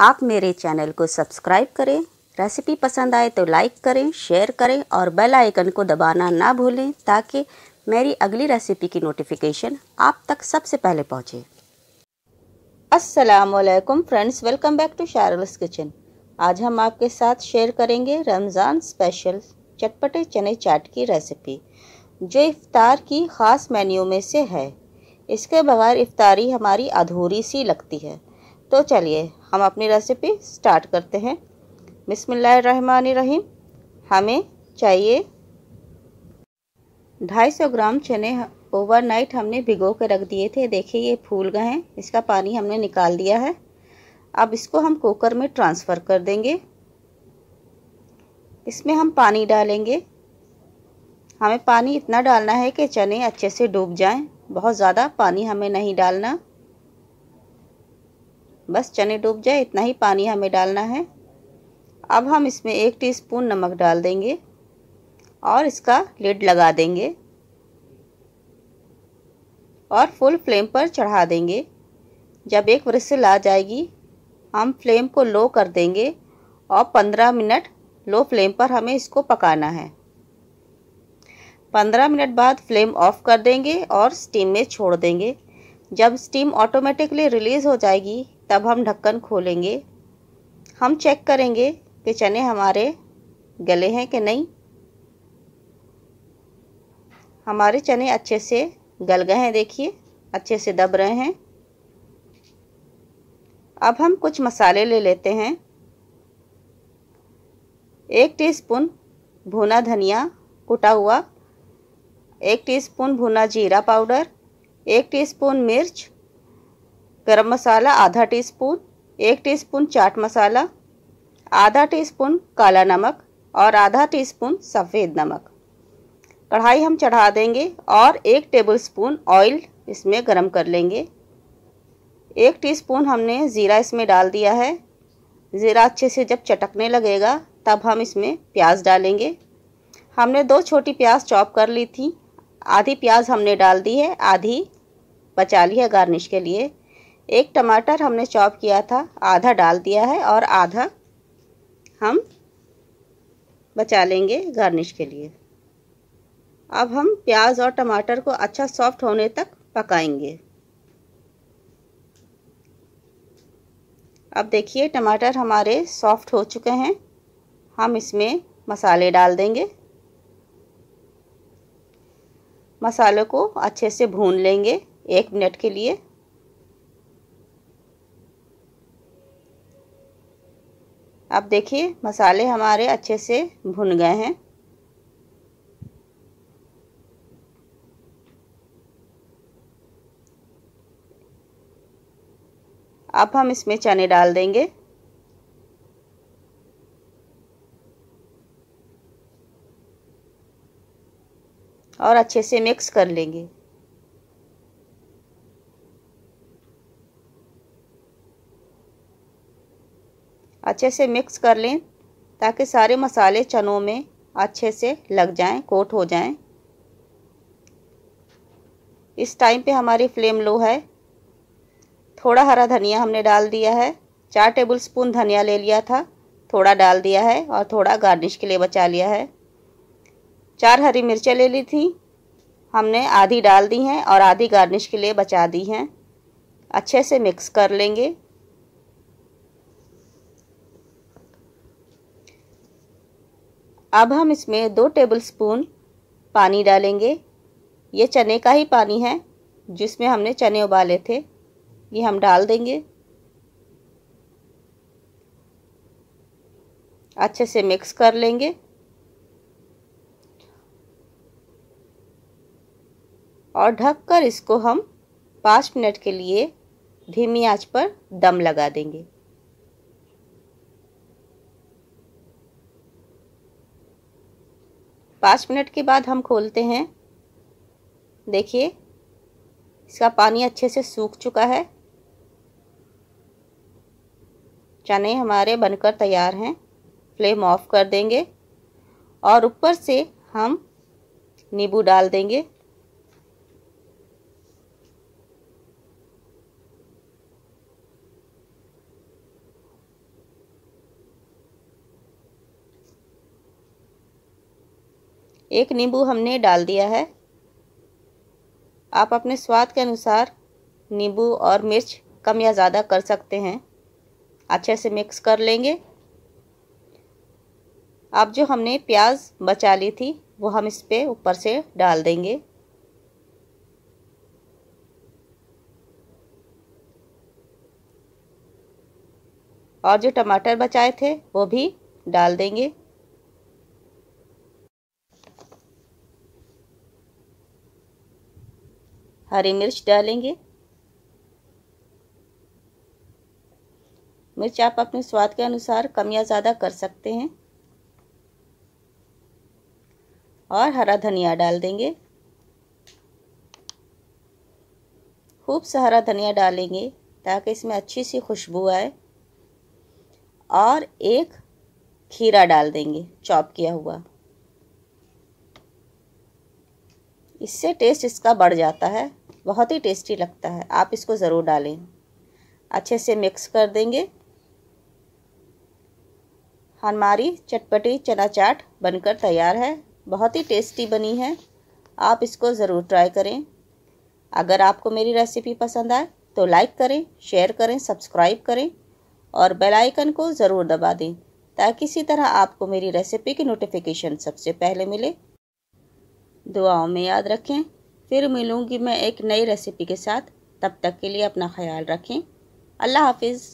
आप मेरे चैनल को सब्सक्राइब करें रेसिपी पसंद आए तो लाइक करें शेयर करें और बेल आइकन को दबाना ना भूलें ताकि मेरी अगली रेसिपी की नोटिफिकेशन आप तक सबसे पहले पहुंचे वालेकुम फ्रेंड्स वेलकम बैक टू शारल्स किचन आज हम आपके साथ शेयर करेंगे रमज़ान स्पेशल चटपटे चने चाट की रेसिपी जो इफ्तार की ख़ास मेन्यू में से है इसके बगैर इफ़ारी हमारी अधूरी सी लगती है तो चलिए हम अपनी रेसिपी स्टार्ट करते हैं बिसमीम हमें चाहिए 250 ग्राम चने ओवरनाइट हमने भिगो के रख दिए थे देखिए ये फूल गए हैं इसका पानी हमने निकाल दिया है अब इसको हम कुकर में ट्रांसफ़र कर देंगे इसमें हम पानी डालेंगे हमें पानी इतना डालना है कि चने अच्छे से डूब जाएं बहुत ज़्यादा पानी हमें नहीं डालना बस चने डूब जाए इतना ही पानी हमें डालना है अब हम इसमें एक टीस्पून नमक डाल देंगे और इसका लिड लगा देंगे और फुल फ्लेम पर चढ़ा देंगे जब एक वृसल आ जाएगी हम फ्लेम को लो कर देंगे और पंद्रह मिनट लो फ्लेम पर हमें इसको पकाना है पंद्रह मिनट बाद फ्लेम ऑफ कर देंगे और स्टीम में छोड़ देंगे जब स्टीम ऑटोमेटिकली रिलीज़ हो जाएगी तब हम ढक्कन खोलेंगे हम चेक करेंगे कि चने हमारे गले हैं कि नहीं हमारे चने अच्छे से गल गए हैं देखिए अच्छे से दब रहे हैं अब हम कुछ मसाले ले लेते हैं एक टीस्पून भुना धनिया कुटा हुआ एक टीस्पून भुना जीरा पाउडर एक टीस्पून मिर्च गरम मसाला आधा टीस्पून, एक टीस्पून चाट मसाला आधा टीस्पून काला नमक और आधा टीस्पून सफ़ेद नमक कढ़ाई हम चढ़ा देंगे और एक टेबलस्पून ऑयल इसमें गरम कर लेंगे एक टीस्पून हमने ज़ीरा इसमें डाल दिया है ज़ीरा अच्छे से जब चटकने लगेगा तब हम इसमें प्याज डालेंगे हमने दो छोटी प्याज चॉप कर ली थी आधी प्याज हमने डाल दी है आधी बचा ली है गार्निश के लिए एक टमाटर हमने चॉप किया था आधा डाल दिया है और आधा हम बचा लेंगे गार्निश के लिए अब हम प्याज और टमाटर को अच्छा सॉफ्ट होने तक पकाएंगे अब देखिए टमाटर हमारे सॉफ्ट हो चुके हैं हम इसमें मसाले डाल देंगे मसालों को अच्छे से भून लेंगे एक मिनट के लिए अब देखिए मसाले हमारे अच्छे से भुन गए हैं अब हम इसमें चने डाल देंगे और अच्छे से मिक्स कर लेंगे अच्छे से मिक्स कर लें ताकि सारे मसाले चनों में अच्छे से लग जाएं कोट हो जाएं इस टाइम पे हमारी फ्लेम लो है थोड़ा हरा धनिया हमने डाल दिया है चार टेबल स्पून धनिया ले लिया था थोड़ा डाल दिया है और थोड़ा गार्निश के लिए बचा लिया है चार हरी मिर्चें ले ली थी हमने आधी डाल दी हैं और आधी गार्निश के लिए बचा दी हैं अच्छे से मिक्स कर लेंगे अब हम इसमें दो टेबलस्पून पानी डालेंगे ये चने का ही पानी है जिसमें हमने चने उबाले थे ये हम डाल देंगे अच्छे से मिक्स कर लेंगे और ढककर इसको हम पाँच मिनट के लिए धीमी आंच पर दम लगा देंगे पाँच मिनट के बाद हम खोलते हैं देखिए इसका पानी अच्छे से सूख चुका है चने हमारे बनकर तैयार हैं फ्लेम ऑफ कर देंगे और ऊपर से हम नींबू डाल देंगे एक नींबू हमने डाल दिया है आप अपने स्वाद के अनुसार नींबू और मिर्च कम या ज़्यादा कर सकते हैं अच्छे से मिक्स कर लेंगे अब जो हमने प्याज बचा ली थी वो हम इस पर ऊपर से डाल देंगे और जो टमाटर बचाए थे वो भी डाल देंगे हरी मिर्च डालेंगे मिर्च आप अपने स्वाद के अनुसार कम या ज़्यादा कर सकते हैं और हरा धनिया डाल देंगे खूब सा हरा धनिया डालेंगे ताकि इसमें अच्छी सी खुशबू आए और एक खीरा डाल देंगे चॉप किया हुआ इससे टेस्ट इसका बढ़ जाता है बहुत ही टेस्टी लगता है आप इसको ज़रूर डालें अच्छे से मिक्स कर देंगे हमारी चटपटी चना चाट बनकर तैयार है बहुत ही टेस्टी बनी है आप इसको ज़रूर ट्राई करें अगर आपको मेरी रेसिपी पसंद आए तो लाइक करें शेयर करें सब्सक्राइब करें और बेल आइकन को ज़रूर दबा दें ताकि इसी तरह आपको मेरी रेसिपी की नोटिफिकेशन सबसे पहले मिले दुआओं में याद रखें फिर मिलूँगी मैं एक नई रेसिपी के साथ तब तक के लिए अपना ख्याल रखें अल्लाह हाफिज़